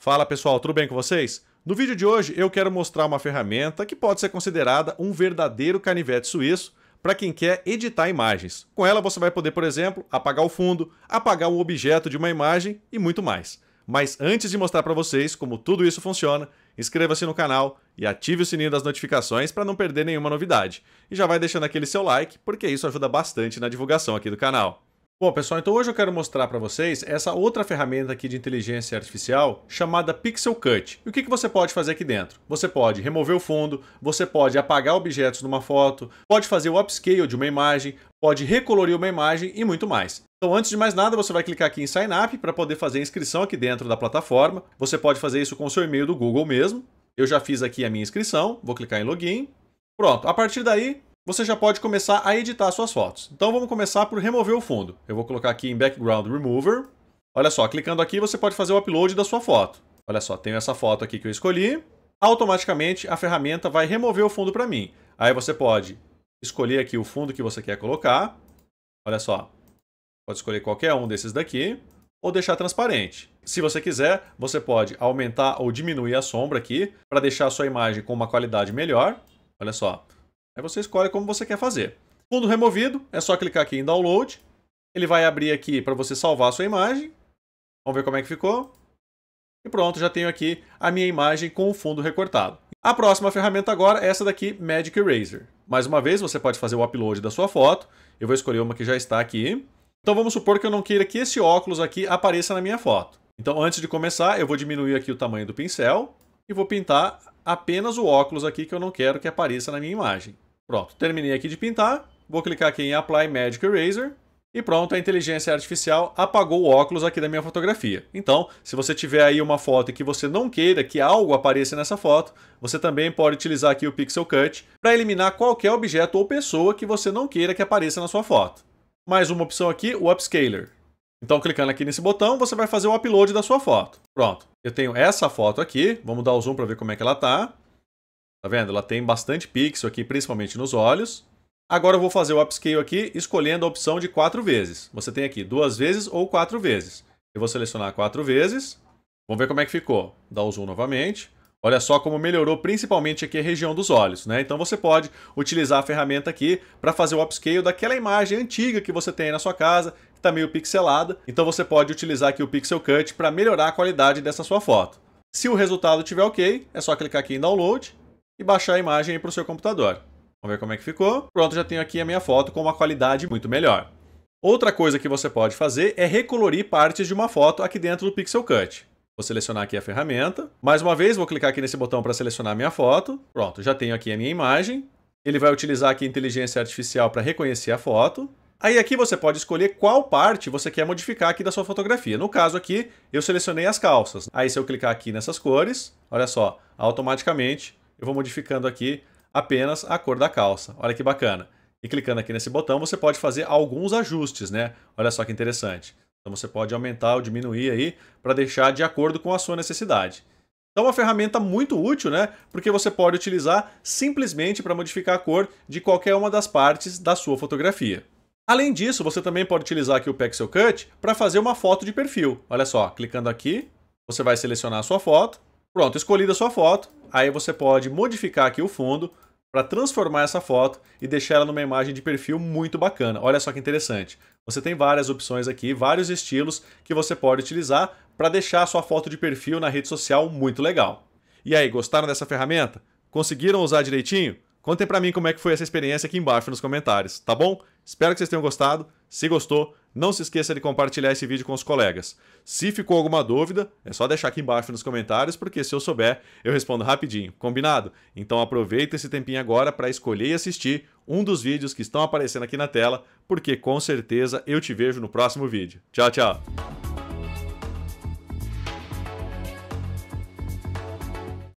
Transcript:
Fala pessoal, tudo bem com vocês? No vídeo de hoje eu quero mostrar uma ferramenta que pode ser considerada um verdadeiro canivete suíço para quem quer editar imagens. Com ela você vai poder, por exemplo, apagar o fundo, apagar o objeto de uma imagem e muito mais. Mas antes de mostrar para vocês como tudo isso funciona, inscreva-se no canal e ative o sininho das notificações para não perder nenhuma novidade. E já vai deixando aquele seu like, porque isso ajuda bastante na divulgação aqui do canal. Bom, pessoal, então hoje eu quero mostrar para vocês essa outra ferramenta aqui de inteligência artificial chamada Pixel Cut. E o que, que você pode fazer aqui dentro? Você pode remover o fundo, você pode apagar objetos numa foto, pode fazer o upscale de uma imagem, pode recolorir uma imagem e muito mais. Então, antes de mais nada, você vai clicar aqui em Sign Up para poder fazer a inscrição aqui dentro da plataforma. Você pode fazer isso com o seu e-mail do Google mesmo. Eu já fiz aqui a minha inscrição, vou clicar em Login. Pronto, a partir daí você já pode começar a editar suas fotos. Então vamos começar por remover o fundo. Eu vou colocar aqui em Background Remover. Olha só, clicando aqui você pode fazer o upload da sua foto. Olha só, tenho essa foto aqui que eu escolhi. Automaticamente a ferramenta vai remover o fundo para mim. Aí você pode escolher aqui o fundo que você quer colocar. Olha só, pode escolher qualquer um desses daqui ou deixar transparente. Se você quiser, você pode aumentar ou diminuir a sombra aqui para deixar a sua imagem com uma qualidade melhor. Olha só, Aí você escolhe como você quer fazer. Fundo removido, é só clicar aqui em download. Ele vai abrir aqui para você salvar a sua imagem. Vamos ver como é que ficou. E pronto, já tenho aqui a minha imagem com o fundo recortado. A próxima ferramenta agora é essa daqui, Magic Eraser. Mais uma vez, você pode fazer o upload da sua foto. Eu vou escolher uma que já está aqui. Então vamos supor que eu não queira que esse óculos aqui apareça na minha foto. Então antes de começar, eu vou diminuir aqui o tamanho do pincel e vou pintar apenas o óculos aqui que eu não quero que apareça na minha imagem. Pronto, terminei aqui de pintar. Vou clicar aqui em Apply Magic Eraser. E pronto, a inteligência artificial apagou o óculos aqui da minha fotografia. Então, se você tiver aí uma foto que você não queira que algo apareça nessa foto, você também pode utilizar aqui o Pixel Cut para eliminar qualquer objeto ou pessoa que você não queira que apareça na sua foto. Mais uma opção aqui, o Upscaler. Então, clicando aqui nesse botão, você vai fazer o upload da sua foto. Pronto, eu tenho essa foto aqui, vamos dar o zoom para ver como é que ela está. Tá vendo? Ela tem bastante pixel aqui, principalmente nos olhos. Agora eu vou fazer o upscale aqui, escolhendo a opção de quatro vezes. Você tem aqui duas vezes ou quatro vezes. Eu vou selecionar quatro vezes. Vamos ver como é que ficou. Dá o zoom novamente. Olha só como melhorou principalmente aqui a região dos olhos, né? Então você pode utilizar a ferramenta aqui para fazer o upscale daquela imagem antiga que você tem aí na sua casa, que está meio pixelada. Então você pode utilizar aqui o Pixel Cut para melhorar a qualidade dessa sua foto. Se o resultado estiver ok, é só clicar aqui em Download e baixar a imagem para o seu computador. Vamos ver como é que ficou. Pronto, já tenho aqui a minha foto com uma qualidade muito melhor. Outra coisa que você pode fazer é recolorir partes de uma foto aqui dentro do Pixel Cut. Vou selecionar aqui a ferramenta. Mais uma vez, vou clicar aqui nesse botão para selecionar a minha foto. Pronto, já tenho aqui a minha imagem. Ele vai utilizar aqui a inteligência artificial para reconhecer a foto. Aí aqui você pode escolher qual parte você quer modificar aqui da sua fotografia. No caso aqui, eu selecionei as calças. Aí se eu clicar aqui nessas cores, olha só, automaticamente eu vou modificando aqui apenas a cor da calça. Olha que bacana. E clicando aqui nesse botão, você pode fazer alguns ajustes, né? Olha só que interessante. Então você pode aumentar ou diminuir aí para deixar de acordo com a sua necessidade. Então é uma ferramenta muito útil, né? Porque você pode utilizar simplesmente para modificar a cor de qualquer uma das partes da sua fotografia. Além disso, você também pode utilizar aqui o Pixel Cut para fazer uma foto de perfil. Olha só, clicando aqui, você vai selecionar a sua foto Pronto, escolhida a sua foto, aí você pode modificar aqui o fundo para transformar essa foto e deixar ela numa imagem de perfil muito bacana. Olha só que interessante. Você tem várias opções aqui, vários estilos que você pode utilizar para deixar a sua foto de perfil na rede social muito legal. E aí, gostaram dessa ferramenta? Conseguiram usar direitinho? Contem para mim como é que foi essa experiência aqui embaixo nos comentários, tá bom? Espero que vocês tenham gostado. Se gostou, não se esqueça de compartilhar esse vídeo com os colegas. Se ficou alguma dúvida, é só deixar aqui embaixo nos comentários, porque se eu souber, eu respondo rapidinho, combinado? Então aproveita esse tempinho agora para escolher e assistir um dos vídeos que estão aparecendo aqui na tela, porque com certeza eu te vejo no próximo vídeo. Tchau, tchau!